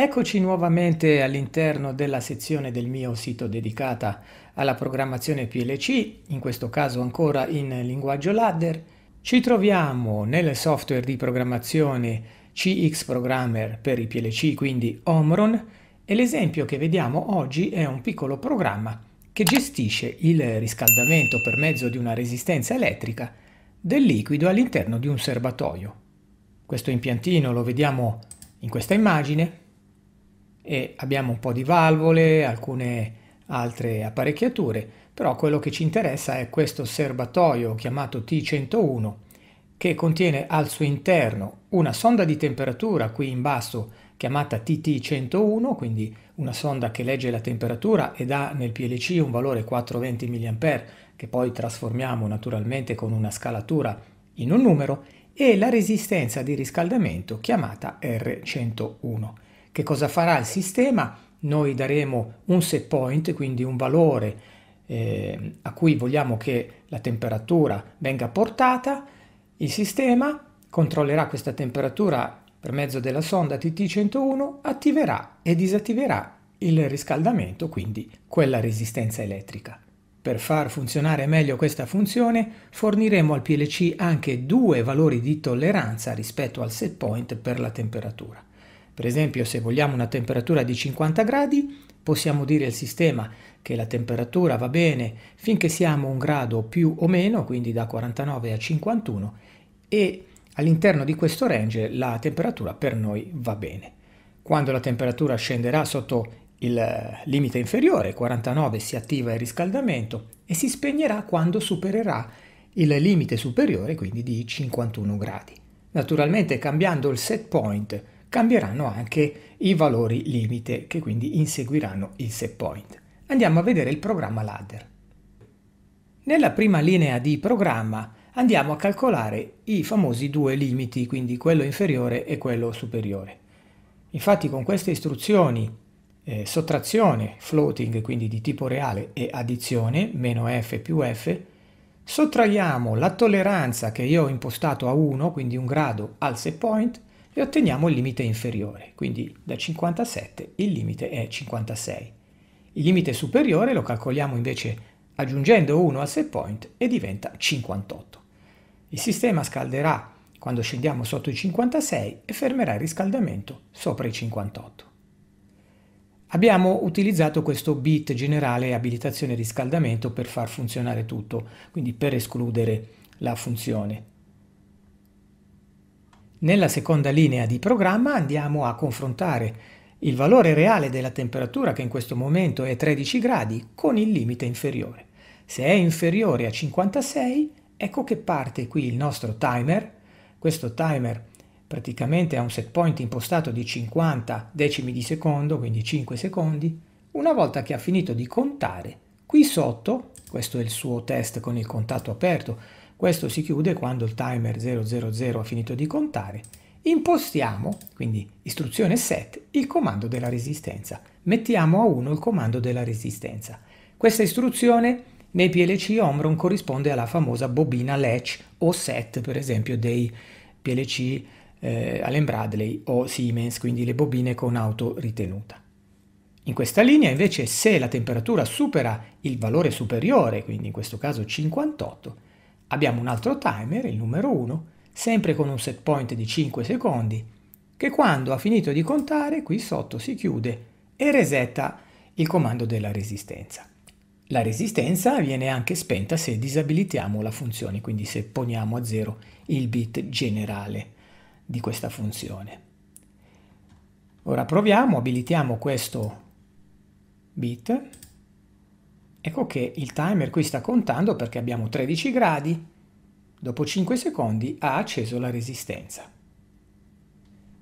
Eccoci nuovamente all'interno della sezione del mio sito dedicata alla programmazione PLC, in questo caso ancora in linguaggio ladder. Ci troviamo nel software di programmazione CX Programmer per i PLC, quindi Omron, e l'esempio che vediamo oggi è un piccolo programma che gestisce il riscaldamento per mezzo di una resistenza elettrica del liquido all'interno di un serbatoio. Questo impiantino lo vediamo in questa immagine e abbiamo un po' di valvole, alcune altre apparecchiature, però quello che ci interessa è questo serbatoio chiamato T101 che contiene al suo interno una sonda di temperatura qui in basso chiamata TT101, quindi una sonda che legge la temperatura ed ha nel PLC un valore 420 mA che poi trasformiamo naturalmente con una scalatura in un numero e la resistenza di riscaldamento chiamata R101. Che cosa farà il sistema? Noi daremo un set point, quindi un valore eh, a cui vogliamo che la temperatura venga portata, il sistema controllerà questa temperatura per mezzo della sonda TT101, attiverà e disattiverà il riscaldamento, quindi quella resistenza elettrica. Per far funzionare meglio questa funzione forniremo al PLC anche due valori di tolleranza rispetto al set point per la temperatura. Per esempio se vogliamo una temperatura di 50 gradi possiamo dire al sistema che la temperatura va bene finché siamo un grado più o meno, quindi da 49 a 51 e all'interno di questo range la temperatura per noi va bene. Quando la temperatura scenderà sotto il eh, limite inferiore, 49, si attiva il riscaldamento e si spegnerà quando supererà il limite superiore, quindi di 51 gradi. Naturalmente cambiando il set point cambieranno anche i valori limite che quindi inseguiranno il set point. Andiamo a vedere il programma ladder. Nella prima linea di programma andiamo a calcolare i famosi due limiti, quindi quello inferiore e quello superiore. Infatti con queste istruzioni eh, sottrazione, floating, quindi di tipo reale, e addizione, meno f più f, sottraiamo la tolleranza che io ho impostato a 1, quindi un grado, al set point, e otteniamo il limite inferiore, quindi da 57 il limite è 56. Il limite superiore lo calcoliamo invece aggiungendo 1 al set point e diventa 58. Il sistema scalderà quando scendiamo sotto i 56 e fermerà il riscaldamento sopra i 58. Abbiamo utilizzato questo bit generale abilitazione riscaldamento per far funzionare tutto, quindi per escludere la funzione nella seconda linea di programma andiamo a confrontare il valore reale della temperatura, che in questo momento è 13 gradi, con il limite inferiore. Se è inferiore a 56, ecco che parte qui il nostro timer. Questo timer praticamente ha un set point impostato di 50 decimi di secondo, quindi 5 secondi. Una volta che ha finito di contare, qui sotto, questo è il suo test con il contatto aperto, questo si chiude quando il timer 000 ha finito di contare. Impostiamo, quindi istruzione set, il comando della resistenza. Mettiamo a 1 il comando della resistenza. Questa istruzione nei PLC Omron corrisponde alla famosa bobina latch o set, per esempio, dei PLC eh, Allen Bradley o Siemens, quindi le bobine con autoritenuta. In questa linea invece se la temperatura supera il valore superiore, quindi in questo caso 58, Abbiamo un altro timer, il numero 1, sempre con un set point di 5 secondi, che quando ha finito di contare qui sotto si chiude e resetta il comando della resistenza. La resistenza viene anche spenta se disabilitiamo la funzione, quindi se poniamo a zero il bit generale di questa funzione. Ora proviamo, abilitiamo questo bit Ecco che il timer qui sta contando perché abbiamo 13 gradi, dopo 5 secondi ha acceso la resistenza.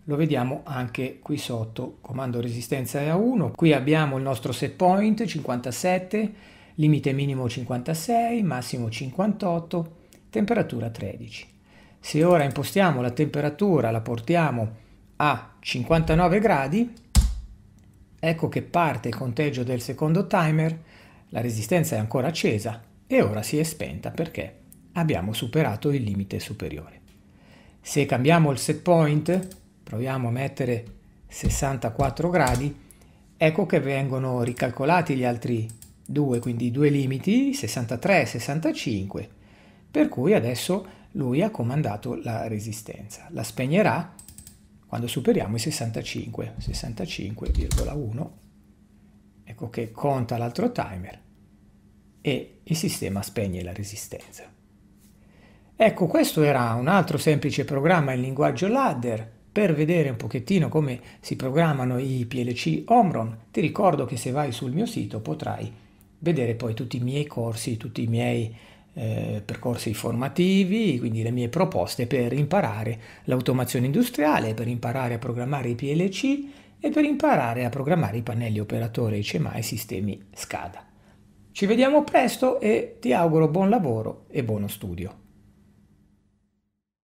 Lo vediamo anche qui sotto, comando resistenza è a 1, qui abbiamo il nostro set point 57, limite minimo 56, massimo 58, temperatura 13. Se ora impostiamo la temperatura, la portiamo a 59 gradi, ecco che parte il conteggio del secondo timer, la resistenza è ancora accesa e ora si è spenta perché abbiamo superato il limite superiore. Se cambiamo il set point, proviamo a mettere 64 gradi, ecco che vengono ricalcolati gli altri due, quindi i due limiti, 63 e 65, per cui adesso lui ha comandato la resistenza. La spegnerà quando superiamo i 65, 65,1 ecco che conta l'altro timer e il sistema spegne la resistenza. Ecco, questo era un altro semplice programma in linguaggio ladder per vedere un pochettino come si programmano i PLC Omron. Ti ricordo che se vai sul mio sito potrai vedere poi tutti i miei corsi, tutti i miei eh, percorsi formativi, quindi le mie proposte per imparare l'automazione industriale, per imparare a programmare i PLC e per imparare a programmare i pannelli operatori ICMA e sistemi SCADA. Ci vediamo presto e ti auguro buon lavoro e buono studio.